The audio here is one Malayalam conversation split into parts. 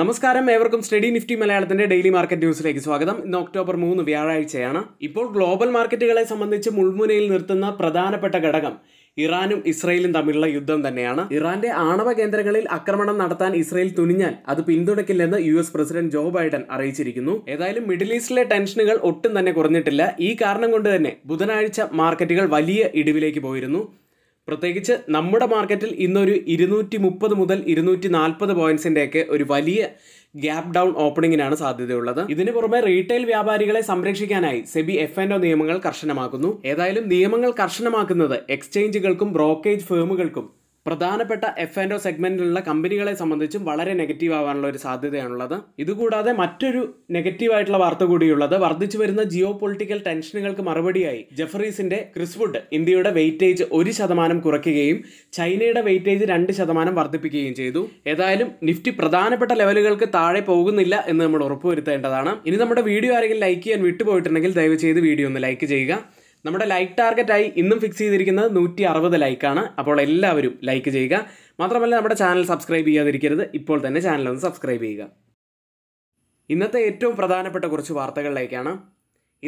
നമസ്കാരം ഏവർക്കും സ്റ്റഡി നിഫ്റ്റി മലയാളത്തിന്റെ ഡെയിലി മാർക്കറ്റ് ന്യൂസിലേക്ക് സ്വാഗതം ഇന്ന് ഒക്ടോബർ മൂന്ന് വ്യാഴാഴ്ചയാണ് ഇപ്പോൾ ഗ്ലോബൽ മാർക്കറ്റുകളെ സംബന്ധിച്ച് മുൾമുനയിൽ നിർത്തുന്ന പ്രധാനപ്പെട്ട ഘടകം ഇറാനും ഇസ്രയേലും തമ്മിലുള്ള യുദ്ധം തന്നെയാണ് ഇറാന്റെ ആണവ കേന്ദ്രങ്ങളിൽ ആക്രമണം നടത്താൻ ഇസ്രയേൽ തുനിഞ്ഞാൽ അത് പിന്തുണയ്ക്കില്ലെന്ന് U S president Joe Biden അറിയിച്ചിരിക്കുന്നു ഏതായാലും മിഡിൽ ഈസ്റ്റിലെ ടെൻഷനുകൾ ഒട്ടും തന്നെ കുറഞ്ഞിട്ടില്ല ഈ കാരണം കൊണ്ട് തന്നെ ബുധനാഴ്ച മാർക്കറ്റുകൾ വലിയ ഇടിവിലേക്ക് പോയിരുന്നു പ്രത്യേകിച്ച് നമ്മുടെ മാർക്കറ്റിൽ ഇന്നൊരു ഇരുന്നൂറ്റി മുപ്പത് മുതൽ ഇരുന്നൂറ്റി നാൽപ്പത് പോയിൻസിൻ്റെയൊക്കെ ഒരു വലിയ ഗ്യാപ് ഡൗൺ ഓപ്പണിങ്ങിനാണ് സാധ്യതയുള്ളത് ഇതിന് പുറമെ റീറ്റെയിൽ വ്യാപാരികളെ സംരക്ഷിക്കാനായി സെബി എഫ് ആൻഡ് ഒ നിയമങ്ങൾ കർശനമാക്കുന്നു ഏതായാലും നിയമങ്ങൾ കർശനമാക്കുന്നത് എക്സ്ചേഞ്ചുകൾക്കും ബ്രോക്കേജ് ഫേമുകൾക്കും പ്രധാനപ്പെട്ട എഫ് ആൻഡ് ഒ സെഗ്മെൻറ്റിലുള്ള കമ്പനികളെ സംബന്ധിച്ചും വളരെ നെഗറ്റീവ് ആവാനുള്ള ഒരു സാധ്യതയാണുള്ളത് ഇതുകൂടാതെ മറ്റൊരു ആയിട്ടുള്ള വാർത്ത കൂടിയുള്ളത് വർദ്ധിച്ചു വരുന്ന ജിയോ പൊളിറ്റിക്കൽ ടെൻഷനുകൾക്ക് മറുപടിയായി ജെഫറീസിന്റെ ക്രിസ്വുഡ് ഇന്ത്യയുടെ വെയിറ്റേജ് ഒരു ശതമാനം കുറയ്ക്കുകയും ചൈനയുടെ വെയിറ്റേജ് രണ്ട് ശതമാനം വർദ്ധിപ്പിക്കുകയും ചെയ്തു ഏതായാലും നിഫ്റ്റി പ്രധാനപ്പെട്ട ലെവലുകൾക്ക് താഴെ പോകുന്നില്ല എന്ന് നമ്മൾ ഉറപ്പുവരുത്തേണ്ടതാണ് ഇനി നമ്മുടെ വീഡിയോ ആരെങ്കിലും ലൈക്ക് ചെയ്യാൻ വിട്ടുപോയിട്ടുണ്ടെങ്കിൽ ദയവ് ചെയ്ത് വീഡിയോ ഒന്ന് ലൈക്ക് ചെയ്യുക നമ്മുടെ ലൈക്ക് ടാർഗറ്റായി ഇന്നും ഫിക്സ് ചെയ്തിരിക്കുന്നത് നൂറ്റി അറുപത് ലൈക്കാണ് അപ്പോൾ എല്ലാവരും ലൈക്ക് ചെയ്യുക മാത്രമല്ല നമ്മുടെ ചാനൽ സബ്സ്ക്രൈബ് ചെയ്യാതിരിക്കരുത് ഇപ്പോൾ തന്നെ ചാനൽ ഒന്ന് സബ്സ്ക്രൈബ് ചെയ്യുക ഇന്നത്തെ ഏറ്റവും പ്രധാനപ്പെട്ട കുറച്ച് വാർത്തകളിലേക്കാണ്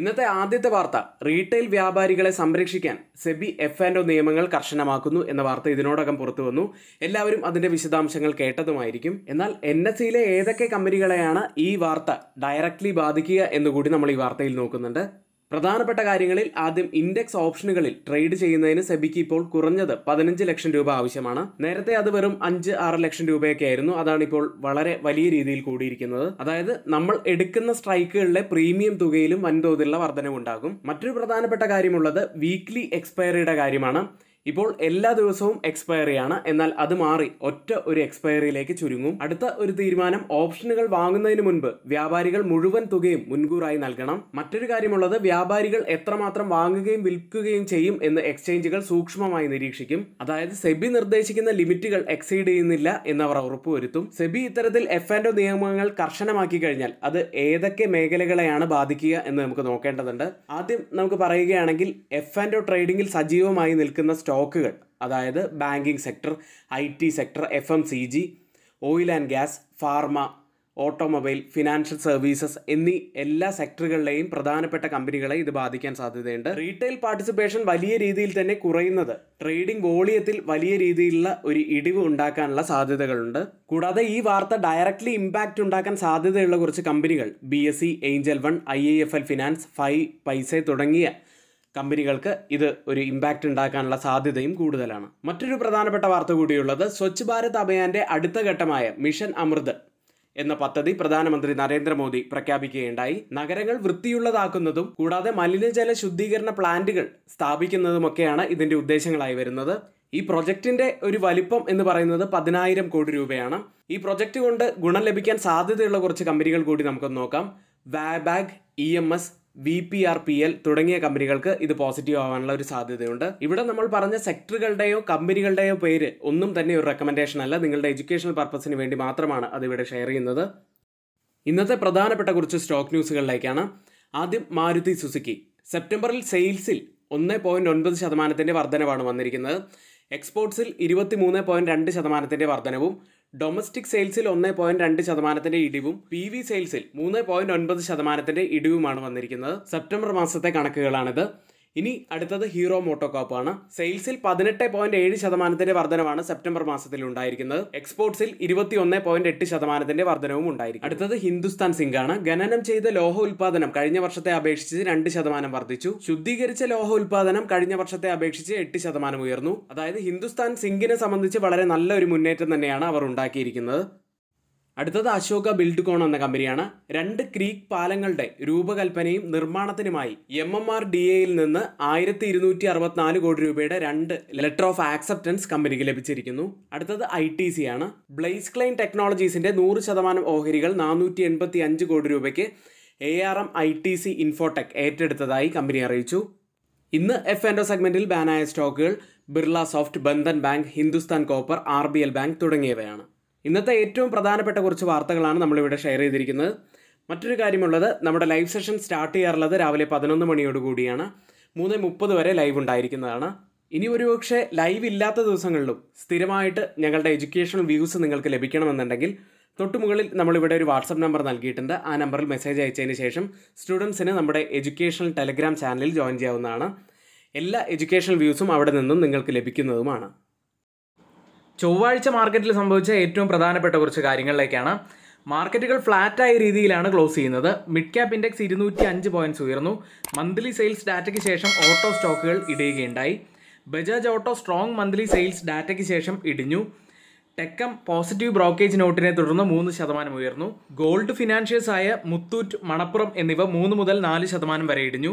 ഇന്നത്തെ ആദ്യത്തെ വാർത്ത റീറ്റെയിൽ വ്യാപാരികളെ സംരക്ഷിക്കാൻ സെബി എഫ് ആൻഡ് ഒ നിയമങ്ങൾ കർശനമാക്കുന്നു എന്ന വാർത്ത ഇതിനോടകം പുറത്തു വന്നു എല്ലാവരും അതിൻ്റെ വിശദാംശങ്ങൾ കേട്ടതുമായിരിക്കും എന്നാൽ എൻ എസ് സിയിലെ e ഏതൊക്കെ കമ്പനികളെയാണ് ഈ വാർത്ത ഡയറക്റ്റ്ലി ബാധിക്കുക എന്നുകൂടി നമ്മൾ ഈ വാർത്തയിൽ നോക്കുന്നുണ്ട് പ്രധാനപ്പെട്ട കാര്യങ്ങളിൽ ആദ്യം ഇൻഡെക്സ് ഓപ്ഷനുകളിൽ ട്രേഡ് ചെയ്യുന്നതിന് സെബിക്ക് ഇപ്പോൾ കുറഞ്ഞത് പതിനഞ്ച് ലക്ഷം രൂപ ആവശ്യമാണ് നേരത്തെ അത് വെറും അഞ്ച് ആറ് ലക്ഷം രൂപയൊക്കെ ആയിരുന്നു അതാണ് ഇപ്പോൾ വളരെ വലിയ രീതിയിൽ കൂടിയിരിക്കുന്നത് അതായത് നമ്മൾ എടുക്കുന്ന സ്ട്രൈക്കുകളിലെ പ്രീമിയം തുകയിലും വൻതോതിലുള്ള വർധനവുണ്ടാകും മറ്റൊരു പ്രധാനപ്പെട്ട കാര്യമുള്ളത് വീക്ക്ലി എക്സ്പയറിയുടെ കാര്യമാണ് ഇപ്പോൾ എല്ലാ ദിവസവും എക്സ്പയറി ആണ് എന്നാൽ അത് മാറി ഒറ്റ ഒരു എക്സ്പയറിയിലേക്ക് ചുരുങ്ങും അടുത്ത ഒരു തീരുമാനം ഓപ്ഷനുകൾ വാങ്ങുന്നതിന് മുൻപ് വ്യാപാരികൾ മുഴുവൻ തുകയും മുൻകൂറായി നൽകണം മറ്റൊരു കാര്യമുള്ളത് വ്യാപാരികൾ എത്രമാത്രം വാങ്ങുകയും വിൽക്കുകയും ചെയ്യും എന്ന് എക്സ്ചേഞ്ചുകൾ സൂക്ഷ്മമായി നിരീക്ഷിക്കും അതായത് സെബി നിർദ്ദേശിക്കുന്ന ലിമിറ്റുകൾ എക്സൈഡ് ചെയ്യുന്നില്ല എന്നവർ ഉറപ്പുവരുത്തും സെബി ഇത്തരത്തിൽ എഫ് ആൻഡ് നിയമങ്ങൾ കർശനമാക്കി കഴിഞ്ഞാൽ അത് ഏതൊക്കെ മേഖലകളെയാണ് ബാധിക്കുക എന്ന് നമുക്ക് നോക്കേണ്ടതുണ്ട് ആദ്യം നമുക്ക് പറയുകയാണെങ്കിൽ എഫ് ആൻഡ് ട്രേഡിംഗിൽ സജീവമായി നിൽക്കുന്ന സ്റ്റോക്കുകൾ അതായത് banking sector I T sector F M C G oil and gas pharma automobile financial services എന്നീ എല്ലാ സെക്ടറുകളിലെയും പ്രധാനപ്പെട്ട കമ്പനികളെ ഇത് ബാധിക്കാൻ സാധ്യതയുണ്ട് റീറ്റെയിൽ പാർട്ടിസിപ്പേഷൻ വലിയ രീതിയിൽ തന്നെ കുറയുന്നത് ട്രേഡിംഗ് വോളിയത്തിൽ വലിയ രീതിയിലുള്ള ഒരു ഇടിവ് ഉണ്ടാക്കാനുള്ള സാധ്യതകളുണ്ട് കൂടാതെ ഈ വാർത്ത ഡയറക്റ്റ്ലി ഇമ്പാക്റ്റ് ഉണ്ടാക്കാൻ സാധ്യതയുള്ള കുറച്ച് കമ്പനികൾ B S C Angel One I A F L finance five paisa തുടങ്ങിയ കമ്പനികൾക്ക് ഇത് ഒരു ഇമ്പാക്റ്റ് ഉണ്ടാക്കാനുള്ള സാധ്യതയും കൂടുതലാണ് മറ്റൊരു പ്രധാനപ്പെട്ട വാർത്ത കൂടിയുള്ളത് സ്വച്ഛ് ഭാരത് അഭിയാന്റെ അടുത്ത ഘട്ടമായ മിഷൻ അമൃത് എന്ന പദ്ധതി പ്രധാനമന്ത്രി നരേന്ദ്രമോദി പ്രഖ്യാപിക്കുകയുണ്ടായി നഗരങ്ങൾ വൃത്തിയുള്ളതാക്കുന്നതും കൂടാതെ മലിനജല ശുദ്ധീകരണ പ്ലാന്റുകൾ സ്ഥാപിക്കുന്നതുമൊക്കെയാണ് ഇതിന്റെ ഉദ്ദേശങ്ങളായി വരുന്നത് ഈ പ്രൊജക്റ്റിന്റെ ഒരു വലിപ്പം എന്ന് പറയുന്നത് പതിനായിരം കോടി രൂപയാണ് ഈ പ്രൊജക്റ്റ് കൊണ്ട് ഗുണം ലഭിക്കാൻ സാധ്യതയുള്ള കുറച്ച് കമ്പനികൾ കൂടി നമുക്കൊന്ന് നോക്കാം Wabag E M S V P R P L തുടങ്ങിയ കമ്പനികൾക്ക് ഇത് പോസിറ്റീവ് ആവാനുള്ള ഒരു സാധ്യതയുണ്ട് ഇവിടെ നമ്മൾ പറഞ്ഞ സെക്ടറുകളുടെയോ കമ്പനികളുടെയോ പേര് ഒന്നും തന്നെ ഒരു റെക്കമെൻഡേഷൻ അല്ല നിങ്ങളുടെ എഡ്യൂക്കേഷണൽ പർപ്പസിന് വേണ്ടി മാത്രമാണ് അത് ഇവിടെ ഷെയർ ചെയ്യുന്നത് ഇന്നത്തെ പ്രധാനപ്പെട്ട കുറച്ച് സ്റ്റോക്ക് ന്യൂസുകളിലേക്കാണ് ആദ്യം മാരുതി സുസുക്കി സെപ്റ്റംബറിൽ സെയിൽസിൽ ഒന്ന് പോയിൻറ്റ് ഒൻപത് ശതമാനത്തിൻ്റെ വർധനവാണ് വന്നിരിക്കുന്നത് എക്സ്പോർട്സിൽ ഇരുപത്തി മൂന്ന് പോയിൻറ്റ് രണ്ട് ശതമാനത്തിൻ്റെ വർധനവും ഡൊമസ്റ്റിക് സെയിൽസിൽ ഒന്ന് പോയിന്റ് രണ്ട് ശതമാനത്തിന്റെ ഇടിവും പി വി സെയിൽസിൽ മൂന്ന് പോയിന്റ് ഒൻപത് ശതമാനത്തിന്റെ ഇടിവുമാണ് വന്നിരിക്കുന്നത് സെപ്റ്റംബർ മാസത്തെ കണക്കുകളാണിത് ഇനി അടുത്തത് ഹീറോ ആണ് സെയിൽസിൽ പതിനെട്ട് പോയിന്റ് ഏഴ് ശതമാനത്തിന്റെ വർധനമാണ് സെപ്റ്റംബർ മാസത്തിൽ ഉണ്ടായിരിക്കുന്നത് എക്സ്പോർട്സിൽ ഇരുപത്തി ഒന്ന് പോയിന്റ് എട്ട് ശതമാനത്തിന്റെ വർധനവും ഉണ്ടായിരിക്കും അടുത്തത് ഹിന്ദുസ്ഥാൻ സിങ്ക് ആണ് ഖനനം ചെയ്ത ലോഹ ഉൽപാദനം കഴിഞ്ഞ വർഷത്തെ അപേക്ഷിച്ച് രണ്ട് ശതമാനം വർദ്ധിച്ചു ശുദ്ധീകരിച്ച ലോഹ ഉൽപാദനം കഴിഞ്ഞ വർഷത്തെ അപേക്ഷിച്ച് എട്ട് ശതമാനം ഉയർന്നു അതായത് ഹിന്ദുസ്ഥാൻ സിങ്കിനെ സംബന്ധിച്ച് വളരെ നല്ലൊരു മുന്നേറ്റം തന്നെയാണ് അവർ ഉണ്ടാക്കിയിരിക്കുന്നത് അടുത്തത് അശോക ബിൽഡ്കോൺ എന്ന കമ്പനിയാണ് രണ്ട് ക്രീക്ക് പാലങ്ങളുടെ രൂപകൽപ്പനയും നിർമ്മാണത്തിനുമായി എം എം ആർ ഡി എയിൽ നിന്ന് ആയിരത്തി ഇരുന്നൂറ്റി അറുപത്തിനാല് കോടി രൂപയുടെ രണ്ട് ലെറ്റർ ഓഫ് ആക്സെപ്റ്റൻസ് കമ്പനിക്ക് ലഭിച്ചിരിക്കുന്നു അടുത്തത് ഐ ടി സി ആണ് ബ്ലേസ് ക്ലൈൻ ടെക്നോളജീസിന്റെ നൂറ് ശതമാനം ഓഹരികൾ നാനൂറ്റി എൺപത്തി അഞ്ച് കോടി രൂപയ്ക്ക് A R M I T C Infotech ഏറ്റെടുത്തതായി കമ്പനി അറിയിച്ചു ഇന്ന് എഫ് ആൻഡ് സെഗ്മെന്റിൽ ബാനായ സ്റ്റോക്കുകൾ Birla soft Bandhan bank Hindustan copper R B L bank തുടങ്ങിയവയാണ് ഇന്നത്തെ ഏറ്റവും പ്രധാനപ്പെട്ട കുറച്ച് വാർത്തകളാണ് നമ്മളിവിടെ ഷെയർ ചെയ്തിരിക്കുന്നത് മറ്റൊരു കാര്യമുള്ളത് നമ്മുടെ ലൈവ് സെഷൻ സ്റ്റാർട്ട് ചെയ്യാറുള്ളത് രാവിലെ പതിനൊന്ന് മണിയോടുകൂടിയാണ് മൂന്ന് മുപ്പത് വരെ ലൈവ് ഉണ്ടായിരിക്കുന്നതാണ് ഇനി ഒരുപക്ഷെ ലൈവ് ഇല്ലാത്ത ദിവസങ്ങളിലും സ്ഥിരമായിട്ട് ഞങ്ങളുടെ എഡ്യൂക്കേഷണൽ വ്യൂസ് നിങ്ങൾക്ക് ലഭിക്കണമെന്നുണ്ടെങ്കിൽ തൊട്ടുമുകളിൽ നമ്മളിവിടെ ഒരു വാട്സപ്പ് നമ്പർ നൽകിയിട്ടുണ്ട് ആ നമ്പറിൽ മെസ്സേജ് അയച്ചതിന് ശേഷം സ്റ്റുഡൻസിന് നമ്മുടെ എഡ്യൂക്കേഷണൽ ടെലഗ്രാം ചാനലിൽ ജോയിൻ ചെയ്യാവുന്നതാണ് എല്ലാ എഡ്യൂക്കേഷണൽ വ്യൂസും അവിടെ നിന്നും നിങ്ങൾക്ക് ലഭിക്കുന്നതുമാണ് ചൊവ്വാഴ്ച മാർക്കറ്റിൽ സംഭവിച്ച ഏറ്റവും പ്രധാനപ്പെട്ട കുറച്ച് കാര്യങ്ങളിലേക്കാണ് മാർക്കറ്റുകൾ ഫ്ലാറ്റായ രീതിയിലാണ് ക്ലോസ് ചെയ്യുന്നത് മിഡ് ക്യാപ് ഇൻഡെക്സ് ഇരുന്നൂറ്റി അഞ്ച് പോയിന്റ്സ് ഉയർന്നു മന്ത്ലി സെയിൽസ് ഡാറ്റയ്ക്ക് ശേഷം ഓട്ടോ സ്റ്റോക്കുകൾ ഇടിയുകയുണ്ടായി Bajaj auto strong monthly sales ഡാറ്റയ്ക്ക് ശേഷം ഇടിഞ്ഞു ടെക്കം പോസിറ്റീവ് ബ്രോക്കേജ് നോട്ടിനെ തുടർന്ന് മൂന്ന് ശതമാനം ഉയർന്നു ഗോൾഡ് ഫിനാൻഷ്യൽസായ മുത്തൂറ്റ് മണപ്പുറം എന്നിവ മൂന്ന് മുതൽ നാല് ശതമാനം വരെ ഇടിഞ്ഞു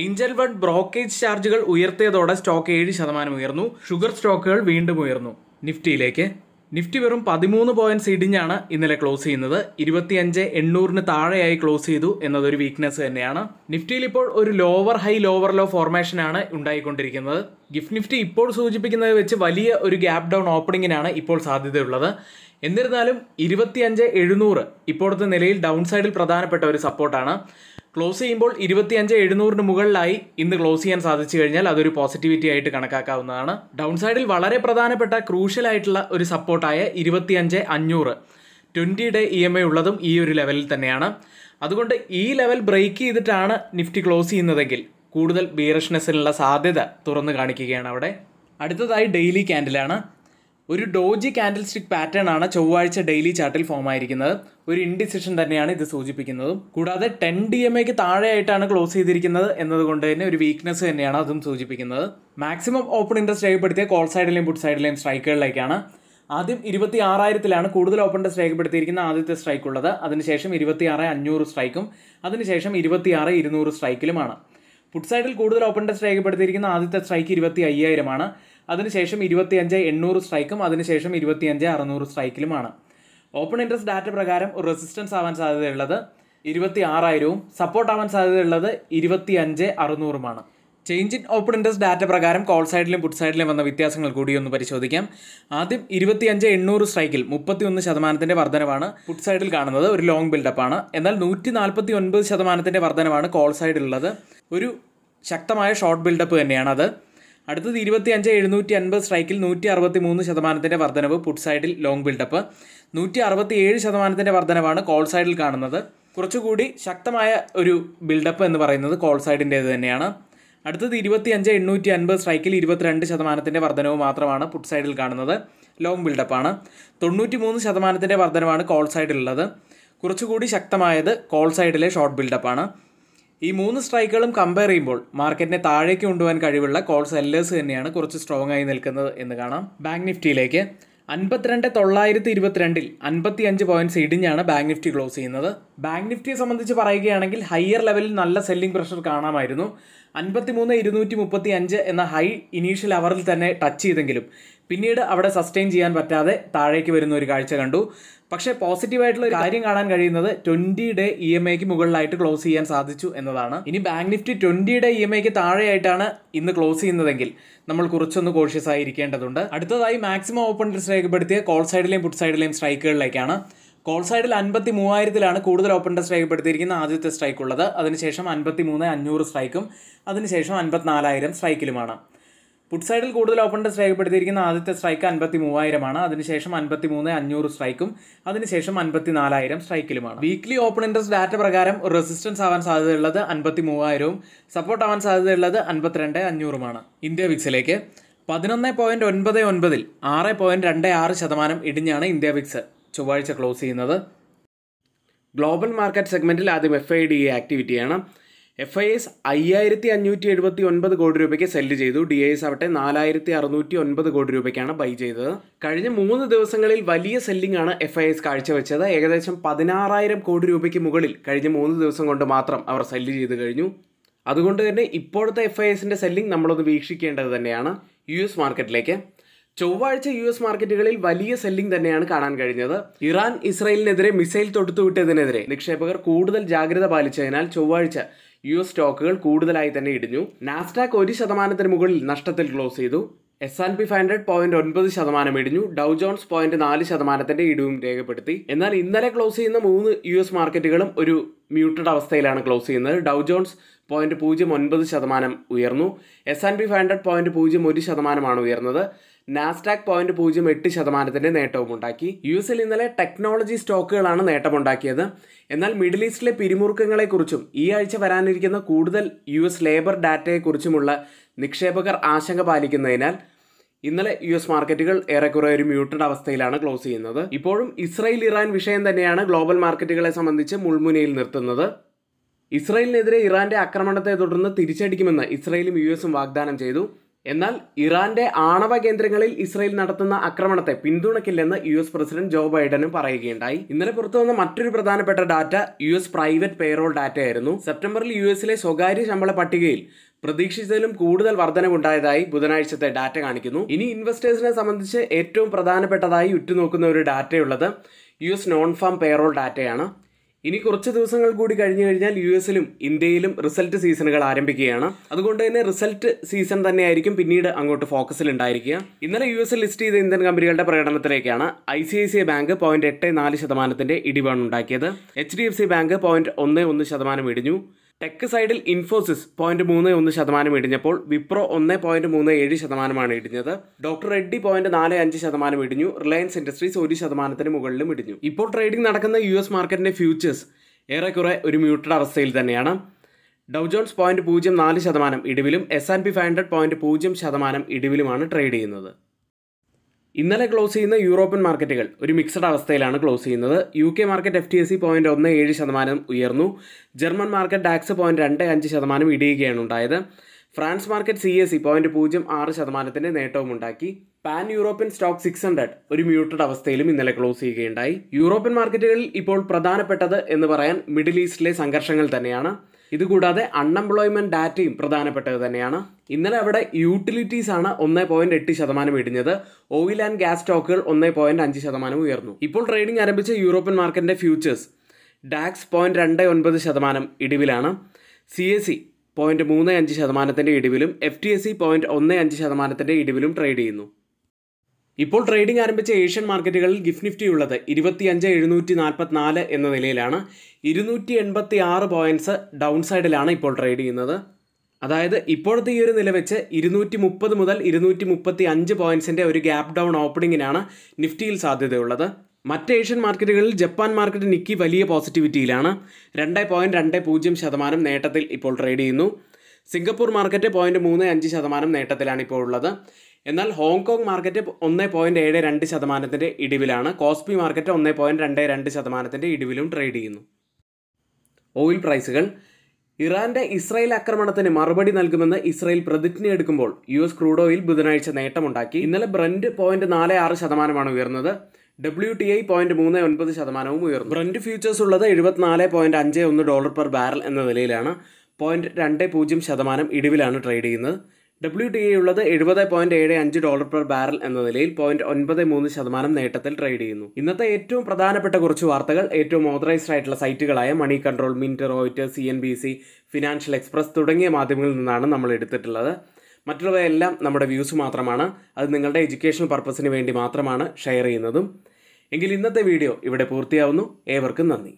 ഏഞ്ചൽ വൺ ബ്രോക്കേജ് ചാർജുകൾ ഉയർത്തിയതോടെ സ്റ്റോക്ക് ഏഴ് ശതമാനം ഉയർന്നു ഷുഗർ സ്റ്റോക്കുകൾ വീണ്ടും ഉയർന്നു നിഫ്റ്റിയിലേക്ക് നിഫ്റ്റി വെറും പതിമൂന്ന് പോയിന്റ്സ് ഇടിഞ്ഞാണ് ഇന്നലെ ക്ലോസ് ചെയ്യുന്നത് ഇരുപത്തിയഞ്ച് എണ്ണൂറിന് താഴെയായി ക്ലോസ് ചെയ്തു എന്നതൊരു വീക്ക്നെസ് തന്നെയാണ് നിഫ്റ്റിയിൽ ഇപ്പോൾ ഒരു ലോവർ ഹൈ ലോവർ ലോ ഫോർമേഷനാണ് ഉണ്ടായിക്കൊണ്ടിരിക്കുന്നത് ഗിഫ്റ്റ് നിഫ്റ്റി ഇപ്പോൾ സൂചിപ്പിക്കുന്നത് വെച്ച് വലിയ ഒരു ഗ്യാപ് ഡൗൺ ഓപ്പണിങ്ങിനാണ് ഇപ്പോൾ സാധ്യതയുള്ളത് എന്നിരുന്നാലും ഇരുപത്തിയഞ്ച് എഴുന്നൂറ് ഇപ്പോഴത്തെ നിലയിൽ ഡൗൺ സൈഡിൽ പ്രധാനപ്പെട്ട ഒരു സപ്പോർട്ടാണ് ക്ലോസ് ചെയ്യുമ്പോൾ അഞ്ച് എഴുന്നൂറിന് മുകളിലായി ഇന്ന് ക്ലോസ് ചെയ്യാൻ സാധിച്ചു കഴിഞ്ഞാൽ അതൊരു പോസിറ്റിവിറ്റി ആയിട്ട് കണക്കാക്കാവുന്നതാണ് ഡൗൺ സൈഡിൽ വളരെ പ്രധാനപ്പെട്ട ക്രൂഷ്യൽ ആയിട്ടുള്ള ഒരു സപ്പോർട്ടായ അഞ്ച് അഞ്ഞൂറ് twenty day E M I ഉള്ളതും ഈ ഒരു ലെവലിൽ തന്നെയാണ് അതുകൊണ്ട് ഈ ലെവൽ ബ്രേക്ക് ചെയ്തിട്ടാണ് നിഫ്റ്റി ക്ലോസ് ചെയ്യുന്നതെങ്കിൽ കൂടുതൽ ബീറഷ്നെസ്സിനുള്ള സാധ്യത തുറന്നു കാണിക്കുകയാണ് അവിടെ അടുത്തതായി ഡെയിലി ക്യാൻഡിലാണ് ഒരു ഡോജി കാൻഡിൽ സ്റ്റിക് പാറ്റേൺ ആണ് ചൊവ്വാഴ്ച ഡെയിലി ചാർട്ടിൽ ഫോം ആയിരിക്കുന്നത് ഒരു ഇൻഡിസിഷൻ തന്നെയാണ് ഇത് സൂചിപ്പിക്കുന്നത് കൂടാതെ ടെൻ ഡി എം എക്ക് താഴെയായിട്ടാണ് ക്ലോസ് ചെയ്തിരിക്കുന്നത് എന്നതുകൊണ്ട് തന്നെ ഒരു വീക്ക്നെസ് തന്നെയാണ് അതും സൂചിപ്പിക്കുന്നത് മാക്സിമം ഓപ്പൺ ഇൻട്രസ്റ്റ് രേഖപ്പെടുത്തിയ കോൾ സൈഡിലെയും പുട്ട് സൈഡിലെയും സ്ട്രൈക്കുകളിലേക്കാണ് ആദ്യം ഇരുപത്തി ആറായിരത്തിലാണ് കൂടുതൽ ഓപ്പൺ ഇൻട്രസ്റ്റ് രേഖപ്പെടുത്തിയിരിക്കുന്ന ആദ്യത്തെ സ്ട്രൈക്ക് ഉള്ളത് അതിനുശേഷം ഇരുപത്തി ആറ് അഞ്ഞൂറ് സ്ട്രൈക്കും അതിനുശേഷം ഇരുപത്തി ആറ് ഇരുന്നൂറ് സ്ട്രൈക്കിലുമാണ് പുട്ട് സൈഡിൽ കൂടുതൽ ഓപ്പൺ ഇൻട്രസ്റ്റ് രേഖപ്പെടുത്തിയിരിക്കുന്ന ആദ്യത്തെ സ്ട്രൈക്ക് ഇരുപത്തി അയ്യായിരമാണ് അതിനുശേഷം ഇരുപത്തിയഞ്ച് എണ്ണൂറ് സ്ട്രൈക്കും അതിനുശേഷം ഇരുപത്തിയഞ്ച് അറുന്നൂറ് സ്ട്രൈക്കിലുമാണ് ഓപ്പൺ ഇൻട്രസ്റ്റ് ഡാറ്റ പ്രകാരം റെസിസ്റ്റൻസ് ആവാൻ സാധ്യതയുള്ളത് ഇരുപത്തി ആറായിരവും സപ്പോർട്ട് ആവാൻ സാധ്യതയുള്ളത് ഇരുപത്തി അഞ്ച് അറുന്നൂറുമാണ് change in open interest data പ്രകാരം കോൾ സൈഡിലും പുട്ട് സൈഡിലും വന്ന വ്യത്യാസങ്ങൾ കൂടി ഒന്ന് പരിശോധിക്കാം ആദ്യം ഇരുപത്തിയഞ്ച് എണ്ണൂറ് സ്ട്രൈക്കിൽ ഒന്ന് ശതമാനത്തിൻ്റെ വർധനമാണ് പുട്ട് സൈഡിൽ കാണുന്നത് ഒരു ലോങ് ബിൽഡപ്പാണ് എന്നാൽ നൂറ്റി നാൽപ്പത്തി ഒൻപത് ശതമാനത്തിൻ്റെ വർധനമാണ് കോൾ സൈഡിലുള്ളത് ഒരു ശക്തമായ ഷോർട്ട് ബിൽഡപ്പ് അത് അടുത്തത് ഇരുപത്തി അഞ്ച് എഴുന്നൂറ്റി അൻപത് സ്ട്രൈക്കിൽ നൂറ്റി അറുപത്തി മൂന്ന് ശതമാനത്തിൻ്റെ വർധനവ് പുട്ട് സൈഡിൽ ലോങ് ബിൽഡപ്പ് നൂറ്റി അറുപത്തി ഏഴ് ശതമാനത്തിൻ്റെ വർധനവാണ് കോൾ സൈഡിൽ കാണുന്നത് കുറച്ചുകൂടി ശക്തമായ ഒരു ബിൽഡപ്പ് എന്ന് പറയുന്നത് കോൾ സൈഡിൻ്റേത് തന്നെയാണ് അടുത്തത് ഇരുപത്തി അഞ്ച് എണ്ണൂറ്റി അൻപത് സ്ട്രൈക്കിൽ ഇരുപത്തിരണ്ട് ശതമാനത്തിൻ്റെ വർധനവ് മാത്രമാണ് പുട്ട് സൈഡിൽ കാണുന്നത് ലോങ് ബിൽഡപ്പാണ് തൊണ്ണൂറ്റി മൂന്ന് ശതമാനത്തിൻ്റെ വർധനവാണ് കോൾ സൈഡിലുള്ളത് കുറച്ചുകൂടി ശക്തമായത് കോൾ സൈഡിലെ ഷോർട്ട് ബിൽഡപ്പാണ് ഈ മൂന്ന് സ്ട്രൈക്കുകളും കമ്പയർ ചെയ്യുമ്പോൾ മാർക്കറ്റിനെ താഴേക്ക് കൊണ്ടുപോകാൻ കഴിവുള്ള കോൾ സെല്ലേഴ്സ് തന്നെയാണ് കുറച്ച് സ്ട്രോങ് ആയി നിൽക്കുന്നത് എന്ന് കാണാം ബാങ്ക് നിഫ്റ്റിയിലേക്ക് അൻപത്തിരണ്ട് തൊള്ളായിരത്തി ഇരുപത്തിരണ്ടിൽ അൻപത്തി അഞ്ച് പോയിന്റ്സ് ഇടിഞ്ഞാണ് ബാങ്ക് നിഫ്റ്റി ക്ലോസ് ചെയ്യുന്നത് ബാങ്ക് നിഫ്റ്റിയെ സംബന്ധിച്ച് പറയുകയാണെങ്കിൽ ഹയർ ലെവലിൽ നല്ല സെല്ലിംഗ് പ്രഷർ കാണാമായിരുന്നു മൂന്ന് ഇരുന്നൂറ്റി മുപ്പത്തി അഞ്ച് എന്ന ഹൈ ഇനീഷ്യൽ അവറിൽ തന്നെ ടച്ച് ചെയ്തെങ്കിലും പിന്നീട് അവിടെ സസ്റ്റെയിൻ ചെയ്യാൻ പറ്റാതെ താഴേക്ക് വരുന്ന ഒരു കാഴ്ച കണ്ടു പക്ഷേ പോസിറ്റീവായിട്ടുള്ള ഒരു കാര്യം കാണാൻ കഴിയുന്നത് ട്വന്റി ഡേ ഇ എം ഐക്ക് മുകളിലായിട്ട് ക്ലോസ് ചെയ്യാൻ സാധിച്ചു എന്നതാണ് ഇനി bank nifty twenty day E M ഐക്ക് താഴെയായിട്ടാണ് ഇന്ന് ക്ലോസ് ചെയ്യുന്നതെങ്കിൽ നമ്മൾ കുറച്ചൊന്ന് കോഷ്യസ് ആയിരിക്കേണ്ടതുണ്ട് അടുത്തതായി മാക്സിമം ഓപ്പൺ ഇൻട്രസ്റ്റ് രേഖപ്പെടുത്തിയ കോൾ സൈഡിലെയും പുട്ട് സൈഡിലെയും സ്ട്രൈക്കുകളിലേക്കാണ് കോൾ സൈഡിൽ അൻപത്തി മൂവായിരത്തിലാണ് കൂടുതൽ ഓപ്പൺ ടെസ്റ്റ് രേഖപ്പെടുത്തിയിരിക്കുന്ന ആദ്യത്തെ സ്ട്രൈക്ക് ഉള്ളത് അതിനുശേഷം അൻപത്തി മൂന്ന് അഞ്ഞൂറ് സ്ട്രൈക്കും അതിനുശേഷം അൻപത്തിനാലായിരം സ്ട്രൈക്കിലുമാണ് പുട്ട് സൈഡിൽ കൂടുതൽ ഓപ്പണേഴ്സ് രേഖപ്പെടുത്തിയിരിക്കുന്ന ആദ്യത്തെ സ്ട്രൈക്ക് അൻപത്തി മൂവായിരമാണ് അതിനുശേഷം അൻപത്തി മൂന്ന് അഞ്ഞൂറ് സ്ട്രൈക്കും അതിനുശേഷം അൻപത്തി നാലായിരം സ്ട്രൈക്കിലുമാണ് വീക്ക്ലി ഓപ്പൺ ഇൻട്രസ്റ്റ് ഡാറ്റ പ്രകാരം റെസിസ്റ്റൻസ് ആവാൻ സാധ്യതയുള്ളത് അൻപത്തി മൂവായിരവും സപ്പോർട്ട് ആവാൻ സാധ്യതയുള്ളത് അൻപത്തിരണ്ട് അഞ്ഞൂറുമാണ് ഇന്ത്യ വിക്സിലേക്ക് പതിനൊന്ന് പോയിൻറ്റ് ഒൻപത് ഒൻപതിൽ ആറ് പോയിൻറ്റ് രണ്ട് ആറ് ശതമാനം ഇടിഞ്ഞാണ് ഇന്ത്യ വിക്സ് ചൊവ്വാഴ്ച ക്ലോസ് ചെയ്യുന്നത് ഗ്ലോബൽ മാർക്കറ്റ് സെഗ്മെൻറ്റിൽ ആദ്യം എഫ് ഐ ഡി ആക്ടിവിറ്റിയാണ് എഫ് ഐ എസ് അയ്യായിരത്തി അഞ്ഞൂറ്റി എഴുപത്തി ഒൻപത് കോടി രൂപയ്ക്ക് സെല്ല് ചെയ്തു ഡി ഐ എസ് ആവട്ടെ നാലായിരത്തി അറുന്നൂറ്റി ഒൻപത് കോടി രൂപയ്ക്കാണ് ബൈ ചെയ്തത് കഴിഞ്ഞ മൂന്ന് ദിവസങ്ങളിൽ വലിയ സെല്ലിംഗ് ആണ് എഫ് ഐ എസ് കാഴ്ചവെച്ചത് ഏകദേശം പതിനാറായിരം കോടി രൂപയ്ക്ക് മുകളിൽ കഴിഞ്ഞ മൂന്ന് ദിവസം കൊണ്ട് മാത്രം അവർ സെല്ല് ചെയ്ത് കഴിഞ്ഞു അതുകൊണ്ട് തന്നെ ഇപ്പോഴത്തെ എഫ് ഐ എസിൻ്റെ സെല്ലിംഗ് നമ്മളൊന്ന് വീക്ഷിക്കേണ്ടത് തന്നെയാണ് യു എസ് മാർക്കറ്റിലേക്ക് ചൊവ്വാഴ്ച യു എസ് മാർക്കറ്റുകളിൽ വലിയ സെല്ലിംഗ് തന്നെയാണ് കാണാൻ കഴിഞ്ഞത് ഇറാൻ ഇസ്രായേലിനെതിരെ മിസൈൽ തൊടുത്തുവിട്ടതിനെതിരെ നിക്ഷേപകർ കൂടുതൽ ജാഗ്രത പാലിച്ചതിനാൽ ചൊവ്വാഴ്ച യു എസ് സ്റ്റോക്കുകൾ കൂടുതലായി തന്നെ ഇടിഞ്ഞു നാസ്റ്റാക്ക് ഒരു ശതമാനത്തിന് മുകളിൽ നഷ്ടത്തിൽ ക്ലോസ് ചെയ്തു S and P five hundred point ഒൻപത് ശതമാനം ഇടിഞ്ഞു ഡൗ ജോൺസ് പോയിന്റ് നാല് ശതമാനത്തിന്റെ ഇടിവും രേഖപ്പെടുത്തി എന്നാൽ ഇന്നലെ ക്ലോസ് ചെയ്യുന്ന മൂന്ന് യു എസ് മാർക്കറ്റുകളും ഒരു മ്യൂട്ടഡ് അവസ്ഥയിലാണ് ക്ലോസ് ചെയ്യുന്നത് ഡൗ ജോൺസ് പോയിന്റ് പൂജ്യം ഒൻപത് ശതമാനം ഉയർന്നു S and P five hundred point പൂജ്യം ഒരു ശതമാനമാണ് ഉയർന്നത് നാസ്ഡാക് പോയിന്റ് പൂജ്യം എട്ട് ശതമാനത്തിന്റെ നേട്ടവും ഉണ്ടാക്കി യു എസിൽ ഇന്നലെ ടെക്നോളജി സ്റ്റോക്കുകളാണ് നേട്ടമുണ്ടാക്കിയത് എന്നാൽ മിഡിൽ ഈസ്റ്റിലെ പിരിമുറുക്കങ്ങളെക്കുറിച്ചും ഈ ആഴ്ച വരാനിരിക്കുന്ന കൂടുതൽ യു എസ് ലേബർ ഡാറ്റയെക്കുറിച്ചുമുള്ള നിക്ഷേപകർ ആശങ്ക പാലിക്കുന്നതിനാൽ ഇന്നലെ യു എസ് മാർക്കറ്റുകൾ ഏറെക്കുറെ ഒരു മ്യൂട്ടഡ് അവസ്ഥയിലാണ് ക്ലോസ് ചെയ്യുന്നത് ഇപ്പോഴും ഇസ്രായേൽ ഇറാൻ വിഷയം തന്നെയാണ് ഗ്ലോബൽ മാർക്കറ്റുകളെ സംബന്ധിച്ച് മുൾമുനയിൽ നിർത്തുന്നത് ഇസ്രായേലിനെതിരെ ഇറാന്റെ ആക്രമണത്തെ തുടർന്ന് തിരിച്ചടിക്കുമെന്ന് ഇസ്രായേലും യു എസും വാഗ്ദാനം ചെയ്തു എന്നാൽ ഇറാന്റെ ആണവ കേന്ദ്രങ്ങളിൽ ഇസ്രയേൽ നടത്തുന്ന ആക്രമണത്തെ പിന്തുണയ്ക്കില്ലെന്ന് യു എസ് പ്രസിഡന്റ് ജോ ബൈഡനും പറയുകയുണ്ടായി ഇന്നലെ പുറത്തുവന്ന മറ്റൊരു പ്രധാനപ്പെട്ട data U S private payroll ഡാറ്റയായിരുന്നു സെപ്റ്റംബറിൽ യു എസിലെ സ്വകാര്യ ശമ്പള പട്ടികയിൽ പ്രതീക്ഷിച്ചതിലും കൂടുതൽ വർധനവുണ്ടായതായി ബുധനാഴ്ചത്തെ ഡാറ്റ കാണിക്കുന്നു ഇനി ഇൻവെസ്റ്റേഴ്സിനെ സംബന്ധിച്ച് ഏറ്റവും പ്രധാനപ്പെട്ടതായി ഉറ്റുനോക്കുന്ന ഒരു ഡാറ്റയുള്ളത് U S non farm payroll ഡാറ്റയാണ് ഇനി കുറച്ച് ദിവസങ്ങൾ കൂടി കഴിഞ്ഞു കഴിഞ്ഞാൽ യു എസിലും ഇന്ത്യയിലും റിസൾട്ട് സീസണുകൾ ആരംഭിക്കുകയാണ് അതുകൊണ്ട് തന്നെ റിസൾട്ട് സീസൺ തന്നെയായിരിക്കും പിന്നീട് അങ്ങോട്ട് ഫോക്കസിൽ ഉണ്ടായിരിക്കുക ഇന്നലെ യു എസ് ലിസ്റ്റ് ചെയ്ത ഇന്ത്യൻ കമ്പനികളുടെ പ്രകടനത്തിലേക്കാണ് I C I C bank point എട്ട് നാല് ശതമാനത്തിന്റെ ഇടിവാണ് ഉണ്ടാക്കിയത് H D F C bank point ഒന്ന് ഒന്ന് ശതമാനം ഇടിഞ്ഞു ടെക് സൈഡിൽ ഇൻഫോസിസ് പോയിന്റ് മൂന്ന് ഒന്ന് ശതമാനം ഇടിഞ്ഞപ്പോൾ വിപ്രോ ഒന്ന് പോയിന്റ് മൂന്ന് ഏഴ് ശതമാനമാണ് ഇടിഞ്ഞത് ഡോക്ടർ റെഡ്ഡി പോയിന്റ് നാല് അഞ്ച് ശതമാനം ഇടിഞ്ഞു റിലയൻസ് ഇൻഡസ്ട്രീസ് ഒരു ശതമാനത്തിന് മുകളിലും ഇടിഞ്ഞു ഇപ്പോൾ ട്രേഡിംഗ് നടക്കുന്ന യു എസ് മാർക്കറ്റിന്റെ ഫ്യൂച്ചേഴ്സ് ഏറെക്കുറെ ഒരു മ്യൂട്ടഡ് അവസ്ഥയിൽ തന്നെയാണ് ഡൗ ജോൺസ് പോയിന്റ് പൂജ്യം നാല് ശതമാനം ഇടിവിലും S and P five hundred point പൂജ്യം ശതമാനം ഇടിവിലുമാണ് ട്രേഡ് ചെയ്യുന്നത് ഇന്നലെ ക്ലോസ് ചെയ്യുന്ന യൂറോപ്യൻ മാർക്കറ്റുകൾ ഒരു മിക്സഡ് അവസ്ഥയിലാണ് ക്ലോസ് ചെയ്യുന്നത് U K market F T S C point ഒന്ന് ഏഴ് ശതമാനം ഉയർന്നു ജർമ്മൻ മാർക്കറ്റ് ഡാക്സ് പോയിന്റ് രണ്ട് അഞ്ച് ശതമാനം ഇടിയുകയാണ് ഉണ്ടായത് France market C S C point പൂജ്യം ആറ് ശതമാനത്തിൻ്റെ നേട്ടവും ഉണ്ടാക്കി pan European stock six hundred ഒരു മ്യൂട്ടഡ് അവസ്ഥയിലും ഇന്നലെ ക്ലോസ് ചെയ്യുകയുണ്ടായി യൂറോപ്യൻ മാർക്കറ്റുകളിൽ ഇപ്പോൾ പ്രധാനപ്പെട്ടത് എന്ന് പറയാൻ മിഡിൽ ഈസ്റ്റിലെ സംഘർഷങ്ങൾ തന്നെയാണ് ഇതുകൂടാതെ അൺഎംപ്ലോയ്മെൻറ്റ് ഡാറ്റയും പ്രധാനപ്പെട്ടത് തന്നെയാണ് ഇന്നലെ അവിടെ യൂട്ടിലിറ്റീസ് ആണ് ഒന്ന് പോയിന്റ് എട്ട് ശതമാനം ഇടിഞ്ഞത് ഓയിൽ ആൻഡ് ഗ്യാസ് സ്റ്റോക്കുകൾ ഒന്ന് പോയിന്റ് അഞ്ച് ശതമാനം ഉയർന്നു ഇപ്പോൾ ട്രേഡിംഗ് ആരംഭിച്ച യൂറോപ്യൻ മാർക്കറ്റിൻ്റെ ഫ്യൂച്ചേഴ്സ് ഡാക്സ് പോയിന്റ് രണ്ട് ഒൻപത് ശതമാനം ഇടിവിലാണ് സി എസ് സി പോയിന്റ് മൂന്ന് അഞ്ച് ശതമാനത്തിൻ്റെ ഇടിവിലും F T S C point ഒന്ന് അഞ്ച് ശതമാനത്തിൻ്റെ ഇടിവിലും ട്രേഡ് ചെയ്യുന്നു ഇപ്പോൾ ട്രേഡിംഗ് ആരംഭിച്ച ഏഷ്യൻ മാർക്കറ്റുകളിൽ ഗിഫ്റ്റ് നിഫ്റ്റി ഉള്ളത് ഇരുപത്തി അഞ്ച് എഴുന്നൂറ്റി നാൽപ്പത്തിനാല് എന്ന നിലയിലാണ് ഇരുന്നൂറ്റി എൺപത്തി ആറ് പോയിന്റ്സ് ഡൗൺ സൈഡിലാണ് ഇപ്പോൾ ട്രേഡ് ചെയ്യുന്നത് അതായത് ഇപ്പോഴത്തെ ഈ ഒരു നില വെച്ച് ഇരുന്നൂറ്റി മുപ്പത് മുതൽ ഇരുന്നൂറ്റി മുപ്പത്തി അഞ്ച് പോയിന്റ്സിൻ്റെ ഒരു ഗ്യാപ് ഡൗൺ ഓപ്പണിങ്ങിനാണ് നിഫ്റ്റിയിൽ സാധ്യതയുള്ളത് മറ്റ് ഏഷ്യൻ മാർക്കറ്റുകളിൽ ജപ്പാൻ മാർക്കറ്റ് നിക്കി വലിയ പോസിറ്റിവിറ്റിയിലാണ് രണ്ട് പോയിൻറ്റ് രണ്ട് പൂജ്യം ശതമാനം നേട്ടത്തിൽ ഇപ്പോൾ ട്രേഡ് ചെയ്യുന്നു സിംഗപ്പൂർ മാർക്കറ്റ് പോയിൻറ്റ് മൂന്ന് അഞ്ച് ശതമാനം നേട്ടത്തിലാണ് ഇപ്പോൾ ഉള്ളത് എന്നാൽ ഹോങ്കോങ് മാർക്കറ്റ് ഒന്ന് പോയിൻറ്റ് ഏഴ് രണ്ട് ശതമാനത്തിൻ്റെ ഇടിവിലാണ് കോസ്പി മാർക്കറ്റ് ഒന്ന് പോയിൻറ്റ് രണ്ട് രണ്ട് ശതമാനത്തിൻ്റെ ഇടിവിലും ട്രേഡ് ചെയ്യുന്നു ഓയിൽ പ്രൈസുകൾ ഇറാൻ്റെ ഇസ്രായേൽ ആക്രമണത്തിന് മറുപടി നൽകുമെന്ന് ഇസ്രായേൽ എടുക്കുമ്പോൾ യു എസ് ക്രൂഡ് ഓയിൽ ബുധനാഴ്ച നേട്ടമുണ്ടാക്കി ഇന്നലെ ബ്രൻഡ് പോയിന്റ് നാല് ആറ് ശതമാനമാണ് ഉയർന്നത് ഡബ്ല്യു ടി ഐ പോയിന്റ് മൂന്ന് ഒൻപത് ശതമാനവും ഉയർന്നു ബ്രൻഡ് ഫ്യൂച്ചേഴ്സ് ഉള്ളത് എഴുപത്തിനാല് പോയിന്റ് അഞ്ച് ഒന്ന് ഡോളർ പെർ ബാരൽ എന്ന നിലയിലാണ് പോയിന്റ് രണ്ട് പൂജ്യം ശതമാനം ഇടിവിലാണ് ട്രേഡ് ചെയ്യുന്നത് ഡബ്ല്യു ടി എ ഉള്ളത് എഴുപത് പോയിന്റ് ഏഴ് അഞ്ച് ഡോളർ പെർ ബാരൽ എന്ന നിലയിൽ പോയിന്റ് ഒൻപത് മൂന്ന് ശതമാനം നേട്ടത്തിൽ ട്രേഡ് ചെയ്യുന്നു ഇന്നത്തെ ഏറ്റവും പ്രധാനപ്പെട്ട കുറച്ച് വാർത്തകൾ ഏറ്റവും ഓതറൈസ്ഡ് ആയിട്ടുള്ള സൈറ്റുകളായ Moneycontrol Mint Reuters C N B C Financial Express തുടങ്ങിയ മാധ്യമങ്ങളിൽ നിന്നാണ് നമ്മൾ എടുത്തിട്ടുള്ളത് മറ്റുള്ളവയെല്ലാം നമ്മുടെ വ്യൂസ് മാത്രമാണ് അത് നിങ്ങളുടെ എഡ്യൂക്കേഷണൽ പർപ്പസിന് വേണ്ടി മാത്രമാണ് ഷെയർ ചെയ്യുന്നതും എങ്കിൽ ഇന്നത്തെ വീഡിയോ ഇവിടെ പൂർത്തിയാവുന്നു ഏവർക്കും നന്ദി